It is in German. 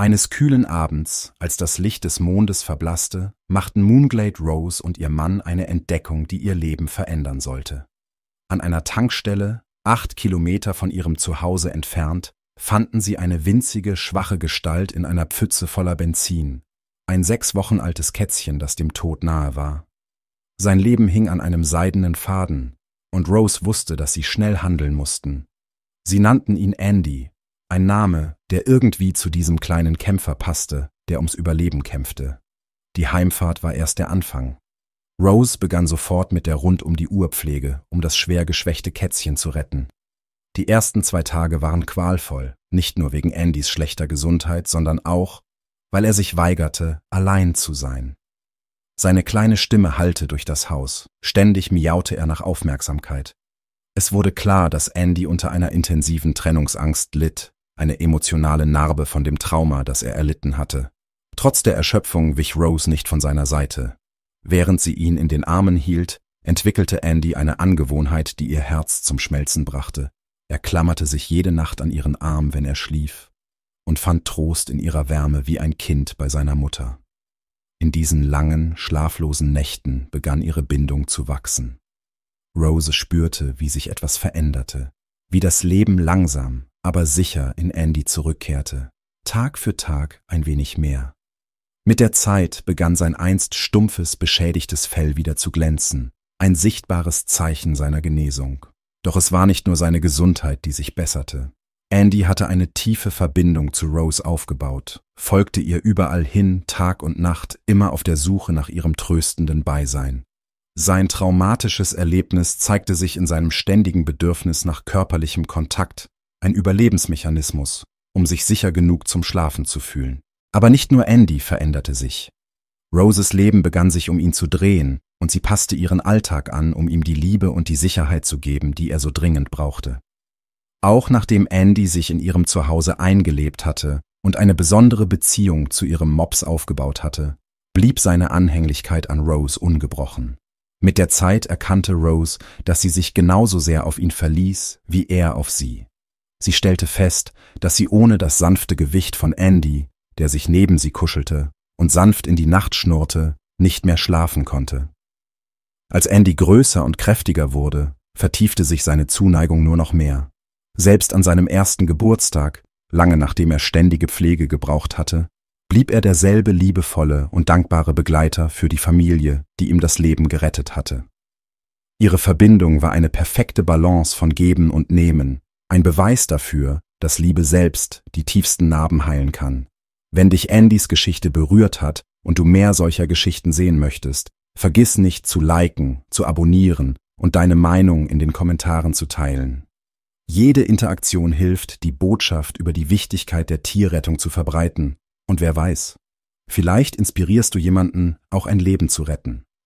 Eines kühlen Abends, als das Licht des Mondes verblasste, machten Moonglade Rose und ihr Mann eine Entdeckung, die ihr Leben verändern sollte. An einer Tankstelle, acht Kilometer von ihrem Zuhause entfernt, fanden sie eine winzige, schwache Gestalt in einer Pfütze voller Benzin, ein sechs Wochen altes Kätzchen, das dem Tod nahe war. Sein Leben hing an einem seidenen Faden, und Rose wusste, dass sie schnell handeln mussten. Sie nannten ihn Andy ein Name, der irgendwie zu diesem kleinen Kämpfer passte, der ums Überleben kämpfte. Die Heimfahrt war erst der Anfang. Rose begann sofort mit der Rund um die Uhrpflege, um das schwer geschwächte Kätzchen zu retten. Die ersten zwei Tage waren qualvoll, nicht nur wegen Andys schlechter Gesundheit, sondern auch, weil er sich weigerte, allein zu sein. Seine kleine Stimme hallte durch das Haus, ständig miaute er nach Aufmerksamkeit. Es wurde klar, dass Andy unter einer intensiven Trennungsangst litt, eine emotionale Narbe von dem Trauma, das er erlitten hatte. Trotz der Erschöpfung wich Rose nicht von seiner Seite. Während sie ihn in den Armen hielt, entwickelte Andy eine Angewohnheit, die ihr Herz zum Schmelzen brachte. Er klammerte sich jede Nacht an ihren Arm, wenn er schlief, und fand Trost in ihrer Wärme wie ein Kind bei seiner Mutter. In diesen langen, schlaflosen Nächten begann ihre Bindung zu wachsen. Rose spürte, wie sich etwas veränderte, wie das Leben langsam, aber sicher in Andy zurückkehrte, Tag für Tag ein wenig mehr. Mit der Zeit begann sein einst stumpfes, beschädigtes Fell wieder zu glänzen, ein sichtbares Zeichen seiner Genesung. Doch es war nicht nur seine Gesundheit, die sich besserte. Andy hatte eine tiefe Verbindung zu Rose aufgebaut, folgte ihr überall hin, Tag und Nacht, immer auf der Suche nach ihrem tröstenden Beisein. Sein traumatisches Erlebnis zeigte sich in seinem ständigen Bedürfnis nach körperlichem Kontakt, ein Überlebensmechanismus, um sich sicher genug zum Schlafen zu fühlen. Aber nicht nur Andy veränderte sich. Roses Leben begann sich um ihn zu drehen, und sie passte ihren Alltag an, um ihm die Liebe und die Sicherheit zu geben, die er so dringend brauchte. Auch nachdem Andy sich in ihrem Zuhause eingelebt hatte und eine besondere Beziehung zu ihrem Mops aufgebaut hatte, blieb seine Anhänglichkeit an Rose ungebrochen. Mit der Zeit erkannte Rose, dass sie sich genauso sehr auf ihn verließ, wie er auf sie. Sie stellte fest, dass sie ohne das sanfte Gewicht von Andy, der sich neben sie kuschelte und sanft in die Nacht schnurrte, nicht mehr schlafen konnte. Als Andy größer und kräftiger wurde, vertiefte sich seine Zuneigung nur noch mehr. Selbst an seinem ersten Geburtstag, lange nachdem er ständige Pflege gebraucht hatte, blieb er derselbe liebevolle und dankbare Begleiter für die Familie, die ihm das Leben gerettet hatte. Ihre Verbindung war eine perfekte Balance von Geben und Nehmen, ein Beweis dafür, dass Liebe selbst die tiefsten Narben heilen kann. Wenn dich Andys Geschichte berührt hat und du mehr solcher Geschichten sehen möchtest, vergiss nicht zu liken, zu abonnieren und deine Meinung in den Kommentaren zu teilen. Jede Interaktion hilft, die Botschaft über die Wichtigkeit der Tierrettung zu verbreiten. Und wer weiß, vielleicht inspirierst du jemanden, auch ein Leben zu retten.